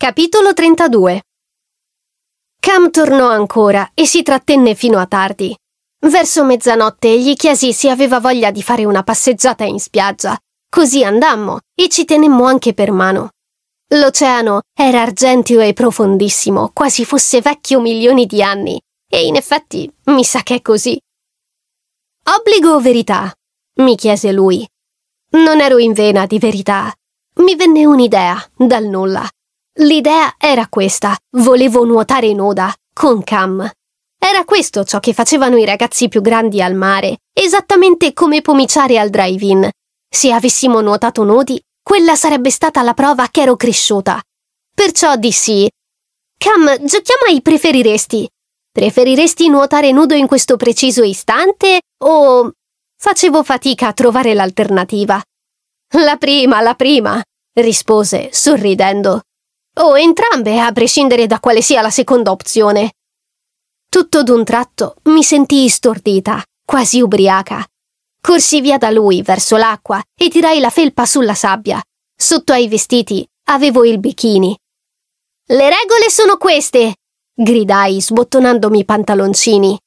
Capitolo 32 Cam tornò ancora e si trattenne fino a tardi. Verso mezzanotte gli chiesi se aveva voglia di fare una passeggiata in spiaggia. Così andammo e ci tenemmo anche per mano. L'oceano era argenteo e profondissimo, quasi fosse vecchio milioni di anni, e in effetti mi sa che è così. Obbligo o verità? mi chiese lui. Non ero in vena di verità. Mi venne un'idea, dal nulla. L'idea era questa, volevo nuotare nuda, con Cam. Era questo ciò che facevano i ragazzi più grandi al mare, esattamente come pomiciare al drive-in. Se avessimo nuotato nodi, quella sarebbe stata la prova che ero cresciuta. Perciò dissi, Cam, giochiamo ai preferiresti. Preferiresti nuotare nudo in questo preciso istante o... Facevo fatica a trovare l'alternativa. La prima, la prima, rispose, sorridendo o entrambe a prescindere da quale sia la seconda opzione. Tutto d'un tratto mi sentii stordita, quasi ubriaca. Corsi via da lui verso l'acqua e tirai la felpa sulla sabbia. Sotto ai vestiti avevo il bikini. Le regole sono queste! gridai, sbottonandomi i pantaloncini.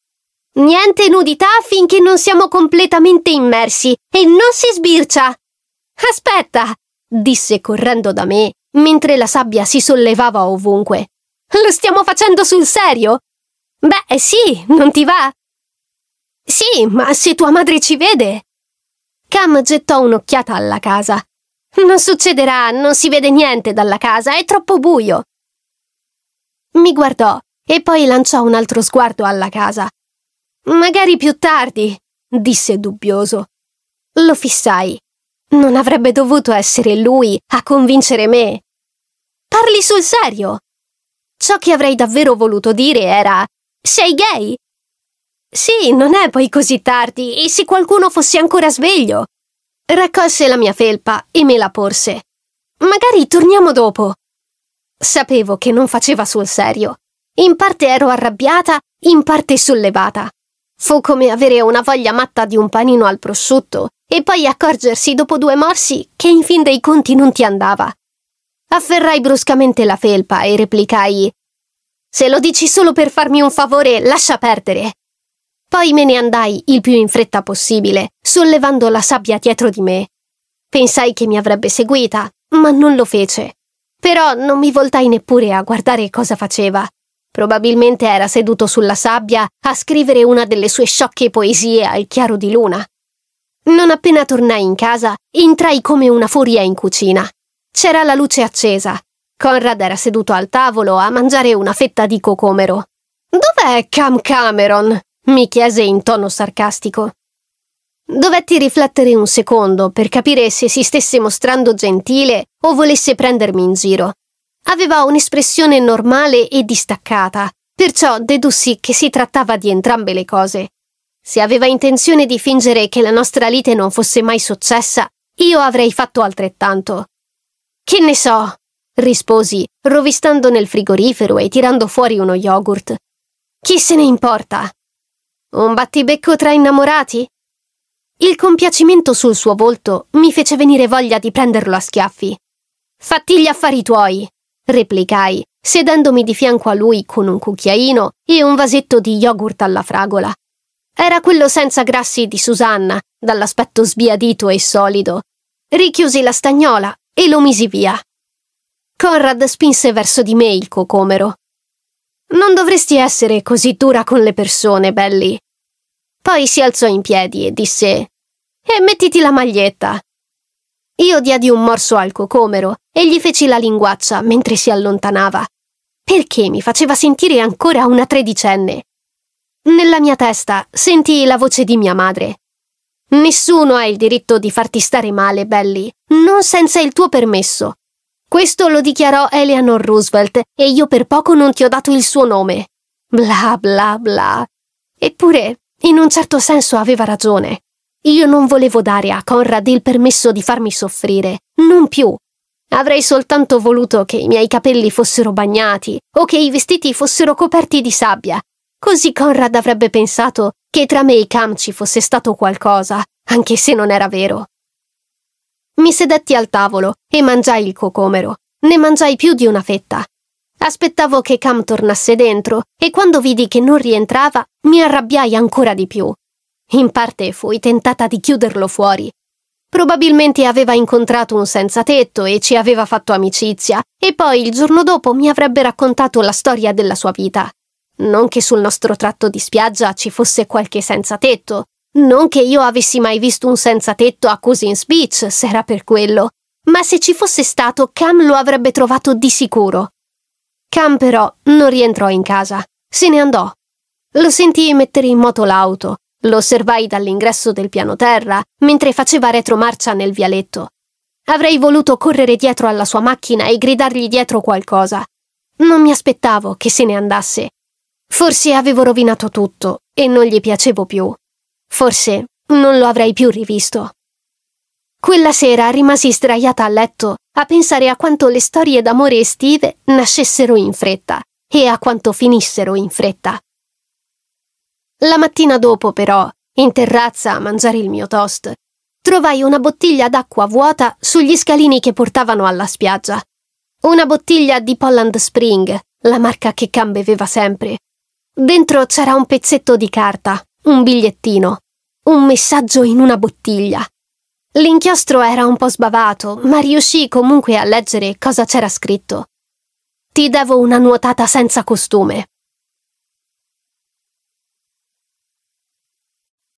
Niente nudità finché non siamo completamente immersi e non si sbircia! Aspetta! disse correndo da me mentre la sabbia si sollevava ovunque. Lo stiamo facendo sul serio? Beh, sì, non ti va? Sì, ma se tua madre ci vede. Cam gettò un'occhiata alla casa. Non succederà, non si vede niente dalla casa, è troppo buio. Mi guardò e poi lanciò un altro sguardo alla casa. Magari più tardi, disse dubbioso. Lo fissai. Non avrebbe dovuto essere lui a convincere me. Parli sul serio. Ciò che avrei davvero voluto dire era sei gay? Sì, non è poi così tardi, e se qualcuno fosse ancora sveglio? Raccolse la mia felpa e me la porse. Magari torniamo dopo. Sapevo che non faceva sul serio. In parte ero arrabbiata, in parte sollevata. Fu come avere una voglia matta di un panino al prosciutto e poi accorgersi dopo due morsi che in fin dei conti non ti andava. Afferrai bruscamente la felpa e replicai Se lo dici solo per farmi un favore, lascia perdere. Poi me ne andai il più in fretta possibile, sollevando la sabbia dietro di me. Pensai che mi avrebbe seguita, ma non lo fece. Però non mi voltai neppure a guardare cosa faceva. Probabilmente era seduto sulla sabbia a scrivere una delle sue sciocche poesie al chiaro di luna. Non appena tornai in casa, entrai come una furia in cucina. C'era la luce accesa. Conrad era seduto al tavolo a mangiare una fetta di cocomero. Dov'è Cam Cameron? mi chiese in tono sarcastico. Dovetti riflettere un secondo per capire se si stesse mostrando gentile o volesse prendermi in giro. Aveva un'espressione normale e distaccata, perciò dedussi che si trattava di entrambe le cose. Se aveva intenzione di fingere che la nostra lite non fosse mai successa, io avrei fatto altrettanto. Che ne so, risposi, rovistando nel frigorifero e tirando fuori uno yogurt. Chi se ne importa? Un battibecco tra innamorati? Il compiacimento sul suo volto mi fece venire voglia di prenderlo a schiaffi. Fatti gli affari tuoi, replicai, sedendomi di fianco a lui con un cucchiaino e un vasetto di yogurt alla fragola. Era quello senza grassi di Susanna, dall'aspetto sbiadito e solido. Richiusi la stagnola e lo misi via. Conrad spinse verso di me il cocomero. Non dovresti essere così dura con le persone, belli. Poi si alzò in piedi e disse E mettiti la maglietta. Io diedi un morso al cocomero e gli feci la linguaccia mentre si allontanava. Perché mi faceva sentire ancora una tredicenne? Nella mia testa sentì la voce di mia madre. Nessuno ha il diritto di farti stare male, Belly, non senza il tuo permesso. Questo lo dichiarò Eleanor Roosevelt e io per poco non ti ho dato il suo nome. Bla bla bla. Eppure, in un certo senso aveva ragione. Io non volevo dare a Conrad il permesso di farmi soffrire, non più. Avrei soltanto voluto che i miei capelli fossero bagnati o che i vestiti fossero coperti di sabbia Così Conrad avrebbe pensato che tra me e Cam ci fosse stato qualcosa, anche se non era vero. Mi sedetti al tavolo e mangiai il cocomero. Ne mangiai più di una fetta. Aspettavo che Cam tornasse dentro e quando vidi che non rientrava mi arrabbiai ancora di più. In parte fui tentata di chiuderlo fuori. Probabilmente aveva incontrato un senza tetto e ci aveva fatto amicizia e poi il giorno dopo mi avrebbe raccontato la storia della sua vita non che sul nostro tratto di spiaggia ci fosse qualche senza tetto, non che io avessi mai visto un senza tetto a Cousins Beach, se era per quello, ma se ci fosse stato Cam lo avrebbe trovato di sicuro. Cam però non rientrò in casa, se ne andò. Lo sentii mettere in moto l'auto, lo osservai dall'ingresso del piano terra, mentre faceva retromarcia nel vialetto. Avrei voluto correre dietro alla sua macchina e gridargli dietro qualcosa. Non mi aspettavo che se ne andasse, Forse avevo rovinato tutto e non gli piacevo più. Forse non lo avrei più rivisto. Quella sera rimasi sdraiata a letto a pensare a quanto le storie d'amore estive nascessero in fretta e a quanto finissero in fretta. La mattina dopo, però, in terrazza a mangiare il mio toast, trovai una bottiglia d'acqua vuota sugli scalini che portavano alla spiaggia. Una bottiglia di Polland Spring, la marca che Cam beveva sempre, Dentro c'era un pezzetto di carta, un bigliettino, un messaggio in una bottiglia. L'inchiostro era un po' sbavato, ma riuscii comunque a leggere cosa c'era scritto. Ti devo una nuotata senza costume.